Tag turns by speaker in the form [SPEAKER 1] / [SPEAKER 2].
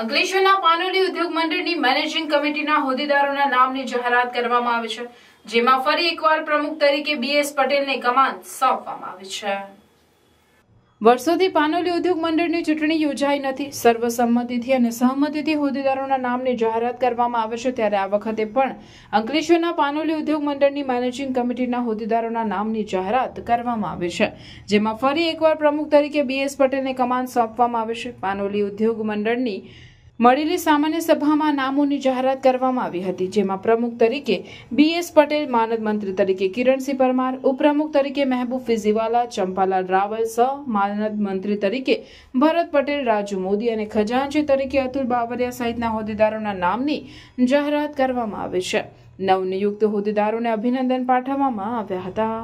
[SPEAKER 1] અંકલેશ્વરના પાનોલી ઉદ્યોગ મંડળની મેનેજિંગ કમિટીના હોદ્દેદારોના નામની જાહેરાત કરવામાં આવી છે જેમાં ફરી એકવાર પ્રમુખ તરીકે બીએસ પટેલને કમાન સોંપવામાં આવી છે વર્ષોથી પાનોલી ઉદ્યોગ મંડળની ચૂંટણી યોજાઈ નથી સર્વસંમતિથી અને સહમતિથી હોદ્દેદારોના નામની જાહેરાત કરવામાં આવે છે ત્યારે આ વખતે પણ અંકલેશ્વરના પાનોલી ઉદ્યોગ મંડળની મેનેજિંગ કમિટીના હોદ્દેદારોના નામની જાહેરાત કરવામાં આવી છે જેમાં ફરી એકવાર પ્રમુખ તરીકે બીએસ પટેલને કમાન સોંપવામાં આવે છે પાનોલી ઉદ્યોગ મંડળની મળેલી સામાન્ય સભામાં નામોની જાહેરાત કરવામાં આવી હતી જેમાં પ્રમુખ તરીકે બી એસ પટેલ માનદ મંત્રી તરીકે કિરણસિંહ પરમાર ઉપપ્રમુખ તરીકે મહેબૂબ ફિઝીવાલા ચંપાલાલ રાવલ સ માનદ મંત્રી તરીકે ભરત પટેલ રાજુ મોદી અને ખજાનજી તરીકે અતુલ બાવરિયા સહિતના હોદ્દેદારોના નામની જાહેરાત કરવામાં આવી છે નવનિયુક્ત હોદ્દેદારોને અભિનંદન પાઠવવામાં આવ્યા હતા